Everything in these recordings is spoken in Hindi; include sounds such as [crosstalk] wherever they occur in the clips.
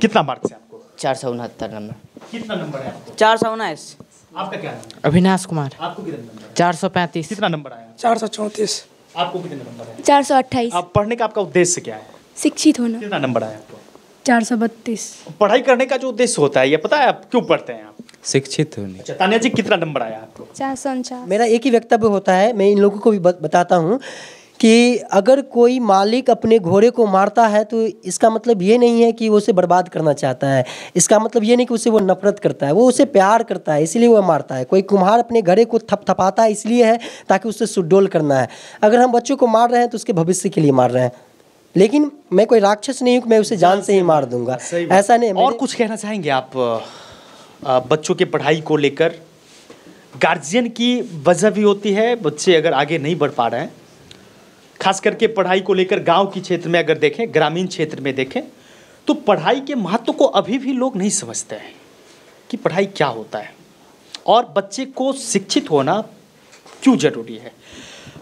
कितना मार्क्स है आपको चार सौ उनहत्तर नंबर कितना नंबर है आपको चार सौ उन्नीस आपका क्या नाम अविनाश कुमार आपको कितना नंबर चार सौ पैंतीस कितना नंबर आया चार सौ चौंतीस आपको कितना नंबर है चार सौ अट्ठाईस आप पढ़ने का आपका उद्देश्य क्या है शिक्षित होना कितना नंबर आया आपको चार सौ बत्तीस पढ़ाई करने का जो उद्देश्य होता है ये पता है आप क्यों पढ़ते हैं आप शिक्षित होने अच्छा, तानिया जी कितना नंबर आया आपको चार सौ मेरा एक ही वक्तव्य होता है मैं इन लोगों को भी बताता हूँ कि अगर कोई मालिक अपने घोड़े को मारता है तो इसका मतलब ये नहीं है कि वो उसे बर्बाद करना चाहता है इसका मतलब ये नहीं कि उसे वो नफरत करता है वो उसे प्यार करता है इसलिए वह मारता है कोई कुम्हार अपने घड़े को थपथपाता है इसलिए है ताकि उससे सुडोल करना है अगर हम बच्चों को मार रहे हैं तो उसके भविष्य के लिए मार रहे हैं लेकिन मैं कोई राक्षस नहीं हूँ मैं उसे जान से ही मार दूंगा ऐसा नहीं और कुछ कहना चाहेंगे आप बच्चों की पढ़ाई को लेकर गार्जियन की वजह भी होती है बच्चे अगर आगे नहीं बढ़ पा रहे हैं खास करके पढ़ाई को लेकर गांव की क्षेत्र में अगर देखें ग्रामीण क्षेत्र में देखें तो पढ़ाई के महत्व को अभी भी लोग नहीं समझते हैं कि पढ़ाई क्या होता है और बच्चे को शिक्षित होना क्यों ज़रूरी है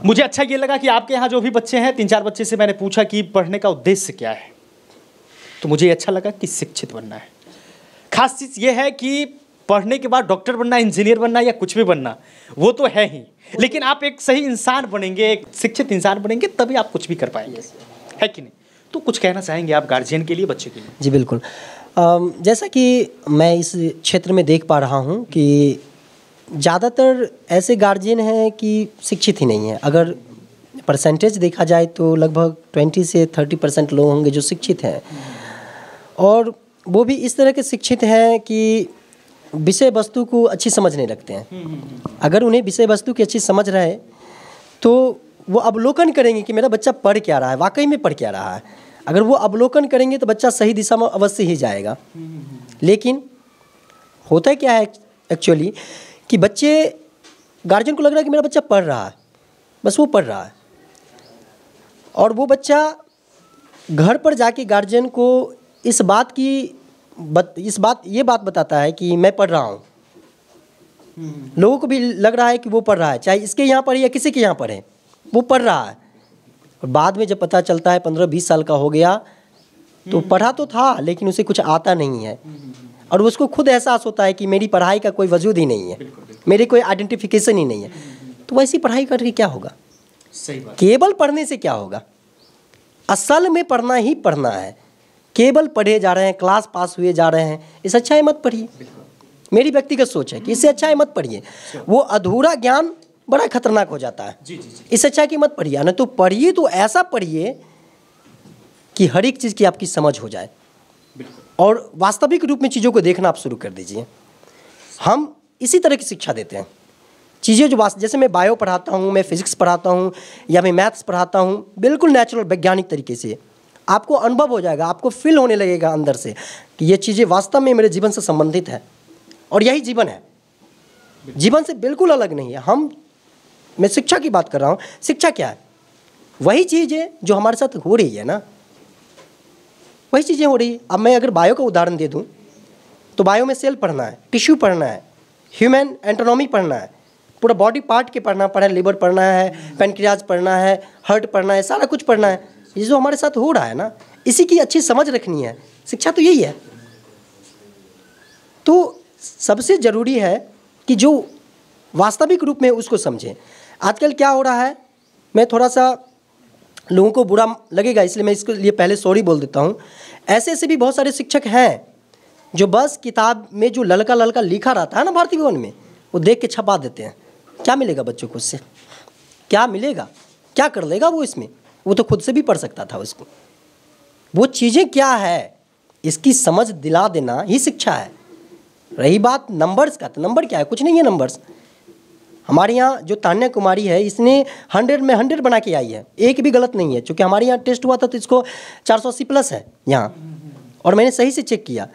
मुझे अच्छा ये लगा कि आपके यहाँ जो भी बच्चे हैं तीन चार बच्चे से मैंने पूछा कि पढ़ने का उद्देश्य क्या है तो मुझे अच्छा लगा कि शिक्षित बनना है खास चीज़ ये है कि पढ़ने के बाद डॉक्टर बनना इंजीनियर बनना या कुछ भी बनना वो तो है ही लेकिन आप एक सही इंसान बनेंगे एक शिक्षित इंसान बनेंगे तभी आप कुछ भी कर पाएंगे है कि नहीं तो कुछ कहना चाहेंगे आप गार्जियन के लिए बच्चे के लिए जी बिल्कुल जैसा कि मैं इस क्षेत्र में देख पा रहा हूँ कि ज़्यादातर ऐसे गार्जियन हैं कि शिक्षित ही नहीं है अगर परसेंटेज देखा जाए तो लगभग ट्वेंटी से थर्टी परसेंट लोग होंगे जो शिक्षित हैं और वो भी इस तरह के शिक्षित हैं कि विषय वस्तु को अच्छी समझने लगते हैं हम्म, हम्म, हम्म, अगर उन्हें विषय वस्तु की अच्छी समझ रहे तो वो अवलोकन करेंगे कि मेरा बच्चा पढ़ क्या रहा है वाकई में पढ़ क्या रहा है अगर वो अवलोकन करेंगे तो बच्चा सही दिशा में अवश्य ही जाएगा लेकिन होता है क्या है एक्चुअली कि बच्चे गार्जियन को लग रहा है कि मेरा बच्चा पढ़ रहा है बस वो पढ़ रहा है और वो बच्चा घर पर जाके गार्जियन को इस बात की बत, इस बात ये बात बताता है कि मैं पढ़ रहा हूँ हम्म। लोगों को भी लग रहा है कि वो पढ़ रहा है चाहे इसके यहाँ पढ़े या किसी के यहाँ पढ़े वो पढ़ रहा है और बाद में जब पता चलता है पंद्रह बीस साल का हो गया तो हम्म। पढ़ा तो था लेकिन उसे कुछ आता नहीं है हम्म, और उसको खुद एहसास होता है कि मेरी पढ़ाई का कोई वजूद ही नहीं है मेरी कोई आइडेंटिफिकेशन ही नहीं है तो वैसी पढ़ाई करके क्या होगा सही बात केवल पढ़ने से क्या होगा असल में पढ़ना ही पढ़ना है केवल पढ़े जा रहे हैं क्लास पास हुए जा रहे हैं इससे अच्छा है मत पढ़िए मेरी व्यक्तिगत सोच है कि इससे अच्छा है मत पढ़िए वो अधूरा ज्ञान बड़ा खतरनाक हो जाता है इससे अच्छा कि मत पढ़िए ना तो पढ़िए तो ऐसा पढ़िए कि हर एक चीज़ की आपकी समझ हो जाए और वास्तविक रूप में चीज़ों को देखना आप शुरू कर दीजिए हम इसी तरह की शिक्षा देते हैं चीज़ें जो जैसे मैं बायो पढ़ाता हूँ मैं फिजिक्स पढ़ाता हूँ या मैं मैथ्स पढ़ाता हूँ बिल्कुल नेचुरल वैज्ञानिक तरीके से आपको अनुभव हो जाएगा आपको फील होने लगेगा अंदर से कि ये चीज़ें वास्तव में मेरे जीवन से संबंधित है और यही जीवन है जीवन से बिल्कुल अलग नहीं है हम मैं शिक्षा की बात कर रहा हूँ शिक्षा क्या है वही चीज़ें जो हमारे साथ हो रही है ना वही चीज़ें हो रही है अब मैं अगर बायो का उदाहरण दे दूँ तो बायो में सेल पढ़ना है टिश्यू पढ़ना है ह्यूमन एंटोनॉमी पढ़ना है पूरा बॉडी पार्ट के पढ़ना है लिवर पढ़ना है पेनक्रियाज पढ़ना है हर्ट पढ़ना है सारा कुछ पढ़ना है ये जो हमारे साथ हो रहा है ना इसी की अच्छी समझ रखनी है शिक्षा तो यही है तो सबसे ज़रूरी है कि जो वास्तविक रूप में उसको समझें आजकल क्या हो रहा है मैं थोड़ा सा लोगों को बुरा लगेगा इसलिए मैं इसके लिए पहले सॉरी बोल देता हूँ ऐसे ऐसे भी बहुत सारे शिक्षक हैं जो बस किताब में जो ललका ललका लिखा रहता है ना भारतीय भवन में वो देख के छपा देते हैं क्या मिलेगा बच्चों को उससे क्या मिलेगा क्या कर लेगा वो इसमें वो तो खुद से भी पढ़ सकता था उसको वो चीज़ें क्या है इसकी समझ दिला देना ही शिक्षा है रही बात नंबर्स का तो नंबर क्या है कुछ नहीं है नंबर्स हमारे यहाँ जो तान्या कुमारी है इसने हंड्रेड में हंड्रेड बना के आई है एक भी गलत नहीं है क्योंकि हमारे यहाँ टेस्ट हुआ था तो इसको चार सौ अस्सी प्लस है यहाँ और मैंने सही से चेक किया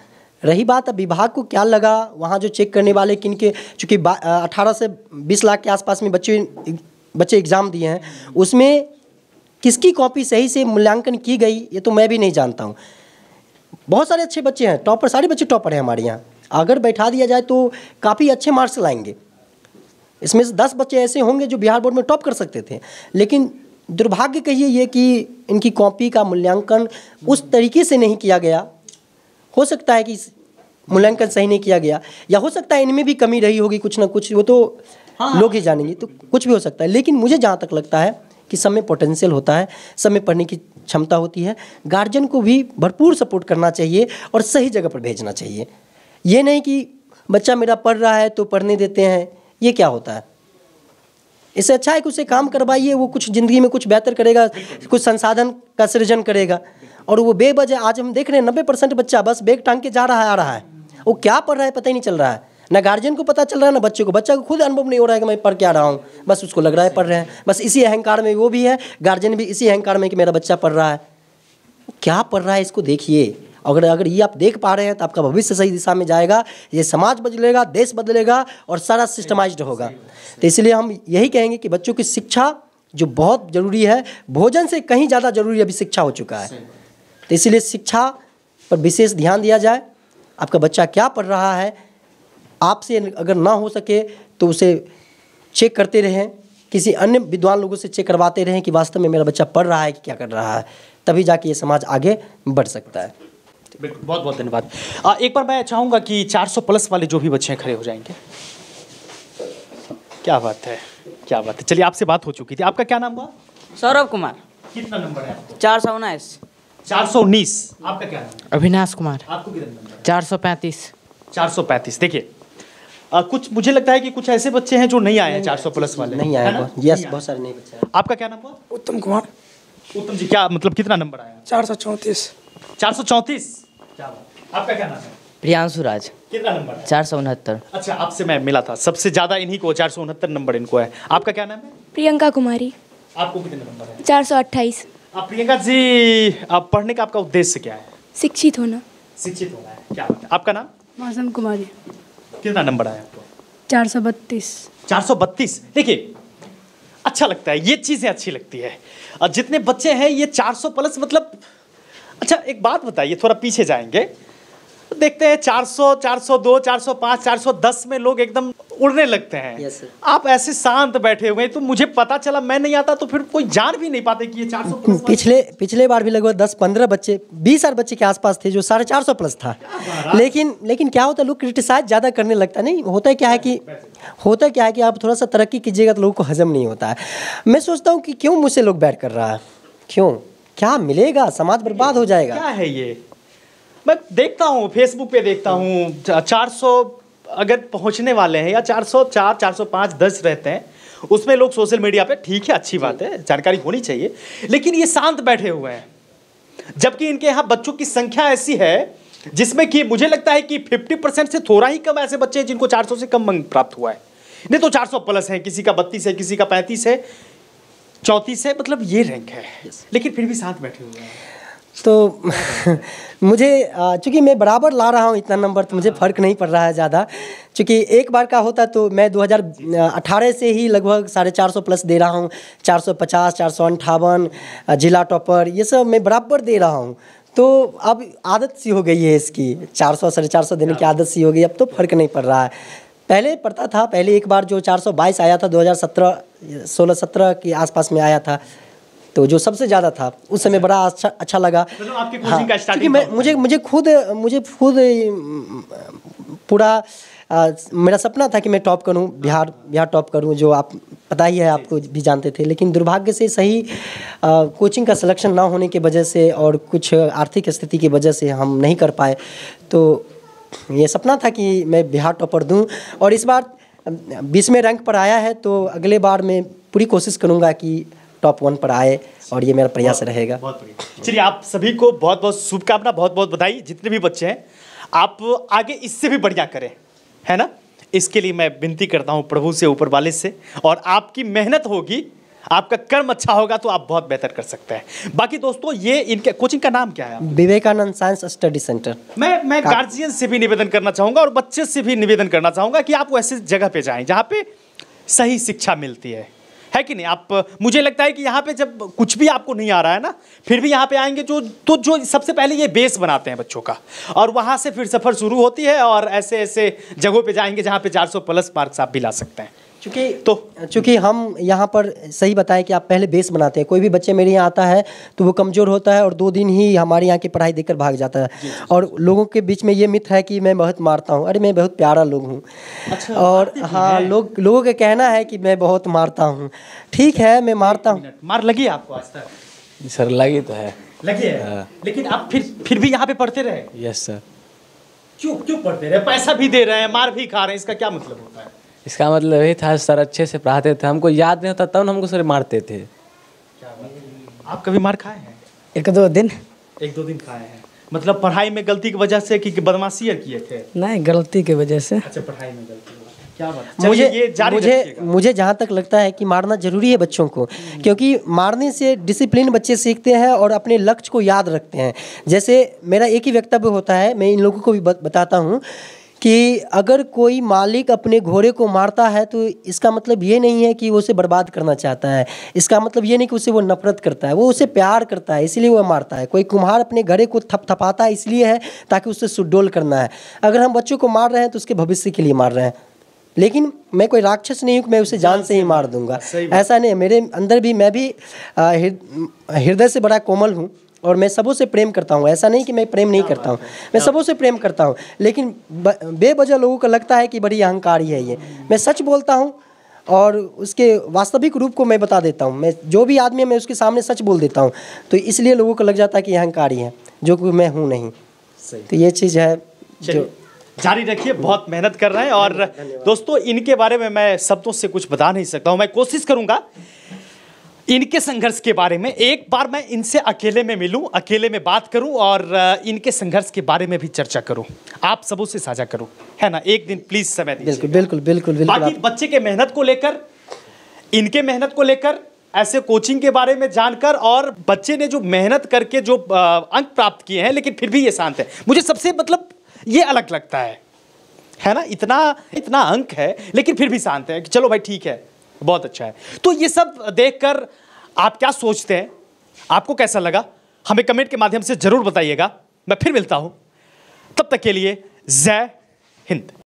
रही बात अब विभाग को क्या लगा वहाँ जो चेक करने वाले किन के चूँकि अठारह से बीस लाख के आसपास में बच्चे बच्चे एग्ज़ाम दिए हैं उसमें किसकी कॉपी सही से मूल्यांकन की गई ये तो मैं भी नहीं जानता हूँ बहुत सारे अच्छे बच्चे हैं टॉपर सारे बच्चे टॉपर हैं हमारे यहाँ अगर बैठा दिया जाए तो काफ़ी अच्छे मार्क्स लाएंगे इसमें से दस बच्चे ऐसे होंगे जो बिहार बोर्ड में टॉप कर सकते थे लेकिन दुर्भाग्य कहिए ये कि इनकी कॉपी का मूल्यांकन उस तरीके से नहीं किया गया हो सकता है कि मूल्यांकन सही नहीं किया गया या हो सकता है इनमें भी कमी रही होगी कुछ ना कुछ वो तो हाँ। लोग ही जानेंगे तो कुछ भी हो सकता है लेकिन मुझे जहाँ तक लगता है कि सब में पोटेंशियल होता है सब में पढ़ने की क्षमता होती है गार्जियन को भी भरपूर सपोर्ट करना चाहिए और सही जगह पर भेजना चाहिए ये नहीं कि बच्चा मेरा पढ़ रहा है तो पढ़ने देते हैं ये क्या होता है इससे अच्छा है कि उसे काम करवाइए वो कुछ ज़िंदगी में कुछ बेहतर करेगा कुछ संसाधन का सृजन करेगा और वो बेबज आज हम देख रहे हैं नब्बे परसेंट बच्चा बस बैग टांग के जा रहा है आ रहा है वो क्या पढ़ रहा है पता ही नहीं चल रहा है ना गार्जियन को पता चल रहा है ना बच्चे को बच्चा को खुद अनुभव नहीं हो रहा है कि मैं पढ़ क्या रहा हूँ बस उसको लग रहा है पढ़ रहे हैं बस इसी अहंकार में वो भी है गार्जियन भी इसी अहंकार में कि मेरा बच्चा पढ़ रहा है क्या पढ़ रहा है इसको देखिए अगर अगर ये आप देख पा रहे हैं तो आपका भविष्य सही दिशा में जाएगा ये समाज बदलेगा देश बदलेगा और सारा सिस्टमाइज्ड होगा तो इसलिए हम यही कहेंगे कि बच्चों की शिक्षा जो बहुत ज़रूरी है भोजन से कहीं ज़्यादा जरूरी अभी शिक्षा हो चुका है तो इसीलिए शिक्षा पर विशेष ध्यान दिया जाए आपका बच्चा क्या पढ़ रहा है आपसे अगर ना हो सके तो उसे चेक करते रहें किसी अन्य विद्वान लोगों से चेक करवाते रहें कि वास्तव में मेरा बच्चा पढ़ रहा है कि क्या कर रहा है तभी जाके ये समाज आगे बढ़ सकता है बिल्कुल बहुत बहुत धन्यवाद एक बार मैं चाहूँगा कि 400 प्लस वाले जो भी बच्चे हैं खड़े हो जाएंगे क्या बात है क्या बात है चलिए आपसे बात हो चुकी थी आपका क्या नाम हुआ सौरभ कुमार कितना नंबर है आपको चार सौ उन्नीस चार सौ उन्नीस आपका क्या नाम अविनाश कुमार आपको कितना नंबर चार सौ पैंतीस चार सौ पैंतीस देखिए आ, कुछ मुझे लगता है कि कुछ ऐसे बच्चे हैं जो नहीं आए हैं चार सौ प्लस वाले नहीं आए यस बहुत सारे नहीं बच्चे हैं आपका क्या नाम हुआ उत्तम कुमार उत्तम जी क्या मतलब कितना नंबर आया चार सौ चौंतीस चार सौ चौंतीस आपका क्या नाम है प्रियांशु राज कितना नंबर है? चार सौ उनहत्तर अच्छा आपसे मैं मिला था सबसे ज्यादा इन्हीं को चार सौ उनहत्तर नंबर इनको है आपका क्या नाम है प्रियंका कुमारी आपको कितने नंबर है चार सौ अट्ठाईस आप प्रियंका जी आप पढ़ने का आपका उद्देश्य क्या है शिक्षित होना शिक्षित होना है क्या आपका नाम मौसम कुमारी कितना नंबर आया आपको चार सौ बत्तीस चार सौ बत्तीस देखिए अच्छा लगता है ये चीज़ें अच्छी लगती है और जितने बच्चे हैं ये चार सौ प्लस मतलब अच्छा एक बात बताइए थोड़ा पीछे जाएंगे तो देखते हैं 400, 402, 405, 410 में लोग एकदम उड़ने लगते हैं yes, sir. आप ऐसे शांत बैठे हुए तो मुझे पता चला मैं नहीं आता तो फिर कोई जान भी नहीं पाते कि ये 400 पिछले पिछले बार भी लगभग 10, 15 बच्चे 20 हजार बच्चे के आसपास थे जो साढ़े चार प्लस था लेकिन लेकिन क्या होता है लोग क्रिटिसाइज ज़्यादा करने लगता नहीं होता क्या है कि होता क्या है कि आप थोड़ा सा तरक्की कीजिएगा तो लोगों को हजम नहीं होता है मैं सोचता हूँ कि क्यों मुझसे लोग बैठ कर रहा है क्यों क्या मिलेगा समाज बर्बाद हो जाएगा क्या है ये मैं देखता हूँ फेसबुक पे देखता हूँ चार सौ अगर पहुँचने वाले हैं या चार सौ चार चार सौ पाँच दस रहते हैं उसमें लोग सोशल मीडिया पे ठीक है अच्छी बात है जानकारी होनी चाहिए लेकिन ये शांत बैठे हुए हैं जबकि इनके यहाँ बच्चों की संख्या ऐसी है जिसमें कि मुझे लगता है कि 50 परसेंट से थोड़ा ही कम ऐसे बच्चे हैं जिनको 400 से कम मंग प्राप्त हुआ है नहीं तो 400 प्लस है किसी का बत्तीस है किसी का पैंतीस है चौंतीस है मतलब ये रैंक है लेकिन फिर भी साथ बैठे हुए हैं तो [laughs] मुझे चूँकि मैं बराबर ला रहा हूँ इतना नंबर तो मुझे फ़र्क नहीं पड़ रहा है ज़्यादा चूँकि एक बार का होता तो मैं 2018 से ही लगभग साढ़े चार सौ प्लस दे रहा हूँ पचास चार सौ अंठावन जिला टॉपर ये सब मैं बराबर दे रहा हूँ तो अब आदत सी हो गई है इसकी चार सौ साढ़े चार सौ देने की हाँ। आदत सी हो गई अब तो फ़र्क नहीं पड़ रहा है पहले पड़ता था पहले एक बार जो चार आया था दो हज़ार सत्रह के आसपास में आया था तो जो सबसे ज़्यादा था उस समय बड़ा अच्छा अच्छा लगा मतलब हाँ, मैं मुझे मुझे खुद मुझे खुद पूरा मेरा सपना था कि मैं टॉप करूं बिहार बिहार टॉप करूं जो आप पता ही है आपको भी जानते थे लेकिन दुर्भाग्य से सही आ, कोचिंग का सिलेक्शन ना होने की वजह से और कुछ आर्थिक स्थिति की वजह से हम नहीं कर पाए तो ये सपना था कि मैं बिहार टॉपर दूं और इस बार बीस में रैंक पर आया है तो अगले बार मैं पूरी कोशिश करूँगा कि टॉप वन पर आए और ये मेरा प्रयास रहेगा चलिए आप सभी को बहुत बहुत शुभकामना बहुत बहुत बधाई जितने भी बच्चे हैं आप आगे इससे भी बढ़िया करें है ना इसके लिए मैं विनती करता हूँ प्रभु से ऊपर वाले से और आपकी मेहनत होगी आपका कर्म अच्छा होगा तो आप बहुत बेहतर कर सकते हैं बाकी दोस्तों ये इनके कोचिंग का नाम क्या है विवेकानंद साइंस स्टडी सेंटर मैं मैं गार्जियन से भी निवेदन करना चाहूँगा और बच्चे से भी निवेदन करना चाहूँगा कि आप ऐसी जगह पे जाएं जहाँ पे सही शिक्षा मिलती है है कि नहीं आप मुझे लगता है कि यहाँ पे जब कुछ भी आपको नहीं आ रहा है ना फिर भी यहाँ पे आएंगे जो तो जो सबसे पहले ये बेस बनाते हैं बच्चों का और वहाँ से फिर सफ़र शुरू होती है और ऐसे ऐसे जगहों पर जाएंगे जहाँ पे 400 प्लस मार्क्स आप भी ला सकते हैं चूँकि तो चूंकि हम यहाँ पर सही बताएं कि आप पहले बेस बनाते हैं कोई भी बच्चे मेरे यहाँ आता है तो वो कमज़ोर होता है और दो दिन ही हमारे यहाँ की पढ़ाई देकर भाग जाता है और लोगों के बीच में ये मिथ है कि मैं बहुत मारता हूँ अरे मैं बहुत प्यारा लोग हूँ अच्छा, और हाँ लोग लोगों का कहना है कि मैं बहुत मारता हूँ ठीक है मैं मारता हूँ मार लगी आपको आज तक सर लगी तो है लगी है हाँ। लेकिन आप फिर फिर भी यहाँ पे पढ़ते रहे यस सर क्यों क्यों पढ़ते रहे पैसा भी दे रहे हैं मार भी खा रहे हैं इसका क्या मतलब होता है इसका मतलब यही था सर अच्छे से पढ़ाते थे हमको याद नहीं होता तब हमको सर मारते थे आप कभी मार खाए हैं एक दो दिन एक दो दिन खाए हैं मतलब पढ़ाई में गलती की वजह से कि बदमाशी किए थे नहीं गलती की वजह से अच्छा पढ़ाई में गलती मुझे मुझे मुझे जहाँ तक लगता है कि मारना जरूरी है बच्चों को क्योंकि मारने से डिसिप्लिन बच्चे सीखते हैं और अपने लक्ष्य को याद रखते हैं जैसे मेरा एक ही वक्तव्य होता है मैं इन लोगों को भी बताता हूँ कि अगर कोई मालिक अपने घोड़े को मारता है तो इसका मतलब ये नहीं है कि वो उसे बर्बाद करना चाहता है इसका मतलब ये नहीं कि उसे वो नफरत करता है वो उसे प्यार करता है इसलिए वह मारता है कोई कुम्हार अपने घड़े को थपथपाता है इसलिए है ताकि उससे सुडोल करना है अगर हम बच्चों को मार रहे हैं तो उसके भविष्य के लिए मार रहे हैं लेकिन मैं कोई राक्षस नहीं हूँ कि मैं उसे जान से ही मार दूंगा ऐसा नहीं मेरे अंदर भी मैं भी हृदय से बड़ा कोमल हूँ और मैं सबों से प्रेम करता हूँ ऐसा नहीं कि मैं प्रेम नहीं करता हूँ मैं सबों से प्रेम करता हूँ लेकिन बेबजह लोगों को लगता है कि बड़ी अहंकारी है ये मैं सच बोलता हूँ और उसके वास्तविक रूप को मैं बता देता हूँ मैं जो भी आदमी है मैं उसके सामने सच बोल देता हूँ तो इसलिए लोगों को लग जाता है कि अहंकारी है जो कि मैं हूँ नहीं तो ये चीज़ है जो जारी रखिए बहुत मेहनत कर रहे हैं और दोस्तों इनके बारे में मैं शब्दों तो से कुछ बता नहीं सकता हूँ मैं कोशिश करूँगा इनके संघर्ष के बारे में एक बार मैं इनसे अकेले में मिलूं अकेले में बात करूं और इनके संघर्ष के बारे में भी चर्चा करूं आप सबों से साझा करूं है ना एक दिन प्लीज समय बिल्कुल बिल्कुल बिल्कुल बिल्कुल बाकी बच्चे के मेहनत को लेकर इनके मेहनत को लेकर ऐसे कोचिंग के बारे में जानकर और बच्चे ने जो मेहनत करके जो अंक प्राप्त किए हैं लेकिन फिर भी ये शांत है मुझे सबसे मतलब ये अलग लगता है है ना इतना इतना अंक है लेकिन फिर भी शांत है कि चलो भाई ठीक है बहुत अच्छा है तो ये सब देखकर आप क्या सोचते हैं आपको कैसा लगा हमें कमेंट के माध्यम से ज़रूर बताइएगा मैं फिर मिलता हूँ तब तक के लिए जय हिंद